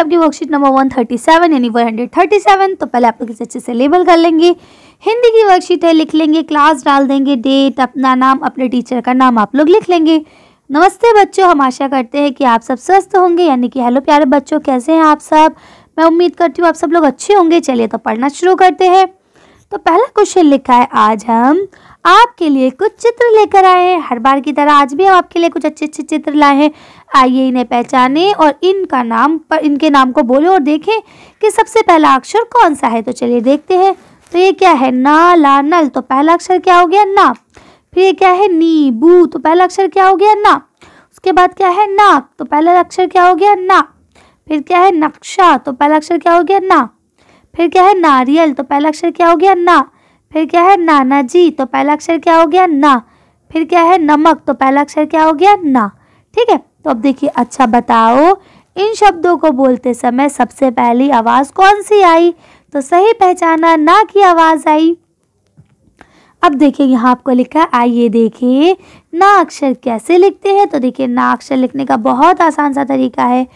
आपकी worksheet number one thirty seven यानी one hundred thirty seven तो पहले आप लोग इसे अच्छे से लेबल कर लेंगे हिंदी की वर्कशीट है लिख लेंगे क्लास डाल देंगे डेट अपना नाम अपने टीचर का नाम आप लोग लिख लेंगे नमस्ते बच्चों हम आशा करते हैं कि आप सब स्वस्थ होंगे यानी कि हेलो प्यारे बच्चों कैसे हैं आप सब मैं उम्मीद करती हूँ आप सब लोग अच्छे होंगे चलिए तो पढ़ना शुरू करते हैं तो पहला क्वेश्चन लिखा है आज हम आपके लिए कुछ चित्र लेकर आए हैं हर बार की तरह आज भी हम आपके लिए कुछ अच्छे अच्छे चित्र लाए हैं आइए इन्हें पहचाने और इनका नाम पर इनके नाम को बोले और देखें कि सबसे पहला अक्षर कौन सा है तो चलिए देखते हैं तो ये क्या है ना ला नल तो पहला अक्षर क्या हो गया ना फिर ये क्या है नीबू तो पहला अक्षर क्या हो गया ना उसके बाद क्या है नाक तो पहला अक्षर क्या हो गया ना फिर क्या है नक्शा तो पहला अक्षर क्या हो गया ना फिर क्या है नारियल तो पहला अक्षर क्या हो गया ना फिर क्या है नाना जी तो पहला अक्षर क्या हो गया ना फिर क्या है नमक तो पहला अक्षर क्या हो गया ना ठीक है तो अब देखिए अच्छा बताओ इन शब्दों को बोलते समय सबसे पहली आवाज़ कौन सी आई तो सही पहचाना ना की आवाज़ आई अब देखिए यहाँ आपको लिखा आइए देखिए ना अक्षर कैसे लिखते हैं तो देखिए ना अक्षर लिखने का बहुत आसान सा तरीका है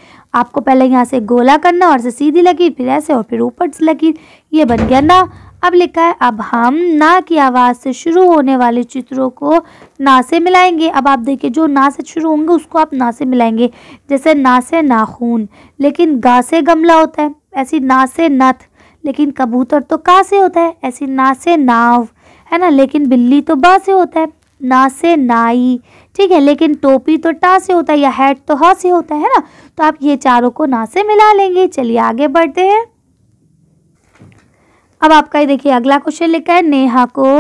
आपको पहले यहाँ से गोला करना और से सीधी लकीर फिर ऐसे और फिर ऊपर से लकीर ये बन गया ना अब लिखा है अब हम ना की आवाज़ से शुरू होने वाले चित्रों को ना से मिलाएंगे अब आप देखिए जो ना से शुरू होंगे उसको आप ना से मिलाएंगे जैसे ना से नाखून लेकिन गा से गमला होता है ऐसी ना से नथ लेकिन कबूतर तो का से होता है ऐसी ना से नाव है ना लेकिन बिल्ली तो बा से होता है ना से नाई ठीक है लेकिन टोपी तो टा से होता है या हैट तो ह से होता है ना तो आप ये चारों को ना से मिला लेंगे चलिए आगे बढ़ते हैं अब आपका ये देखिए अगला क्वेश्चन लिखा है नेहा को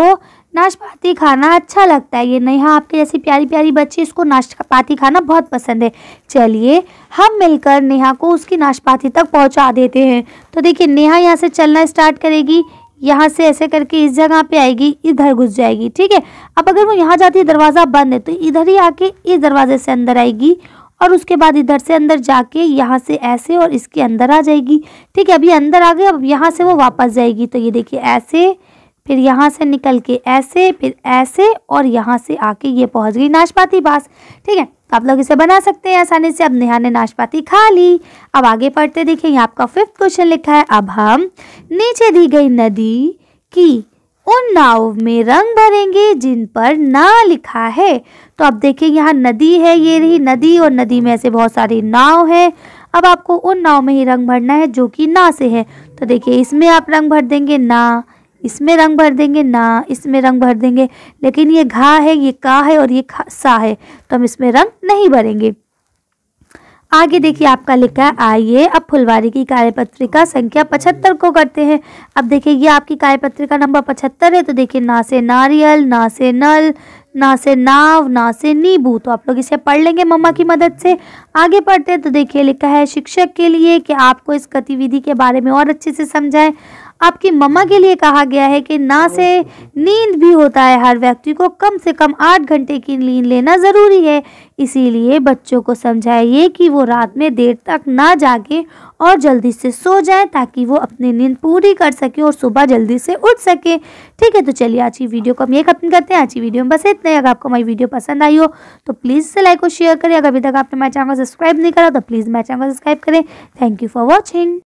नाशपाती खाना अच्छा लगता है ये नेहा आपके जैसी प्यारी प्यारी बच्ची इसको नाशपाती खाना बहुत पसंद है चलिए हम मिलकर नेहा को उसकी नाशपाती तक पहुंचा देते हैं तो देखिए नेहा यहाँ से चलना स्टार्ट करेगी यहाँ से ऐसे करके इस जगह पे आएगी इधर घुस जाएगी ठीक है अब अगर वो यहाँ जाती है दरवाज़ा बंद है तो इधर ही आके इस दरवाजे से अंदर आएगी और उसके बाद इधर से अंदर जाके यहाँ से ऐसे और इसके अंदर आ जाएगी ठीक है अभी अंदर आ गए अब यहाँ से वो वापस जाएगी तो ये देखिए ऐसे फिर यहाँ से निकल के ऐसे फिर ऐसे और यहाँ से आके ये पहुँच गई नाशपाती बास ठीक है तो आप लोग इसे बना सकते हैं आसानी से अब नेहा ने नाशपाती खा ली अब आगे पढ़ते देखिए यहाँ आपका फिफ्थ क्वेश्चन लिखा है अब हम नीचे दी गई नदी की उन नाव में रंग भरेंगे जिन पर ना लिखा है तो आप देखिए यहाँ नदी है ये रही नदी और नदी में ऐसे बहुत सारे नाव है अब आपको उन नाव में ही रंग भरना है जो कि ना से है तो देखिए इसमें आप रंग भर देंगे ना इसमें रंग भर देंगे ना इसमें रंग भर देंगे लेकिन ये घा है ये का है और ये सा है तो हम इसमें रंग नहीं भरेंगे आगे देखिए आपका लिखा है आइए अब फुलवारी की कार्यपत्रिका संख्या पचहत्तर को करते हैं अब देखिए ये आपकी कार्यपत्रिका नंबर पचहत्तर है तो देखिए ना से नारियल ना से नल ना से नाव ना से नींबू तो आप लोग इसे पढ़ लेंगे मम्मा की मदद से आगे पढ़ते हैं तो देखिए लिखा है शिक्षक के लिए कि आपको इस गतिविधि के बारे में और अच्छे से समझाएं आपकी मम्मा के लिए कहा गया है कि ना से नींद भी होता है हर व्यक्ति को कम से कम आठ घंटे की नींद लेना ज़रूरी है इसीलिए बच्चों को समझाइए कि वो रात में देर तक ना जागे और जल्दी से सो जाए ताकि वो अपनी नींद पूरी कर सके और सुबह जल्दी से उठ सके ठीक है तो चलिए आज की वीडियो को हम ये खत्म करते हैं आज की वीडियो में बस इतने अगर आपको हमारी वीडियो पसंद आई हो तो प्लीज़ से लाइक और शेयर करें अगर अभी तक आपने हमारे चैनल को सब्सक्राइब नहीं करा तो प्लीज़ मेरे चैनल को सब्सक्राइब करें थैंक यू फॉर वॉचिंग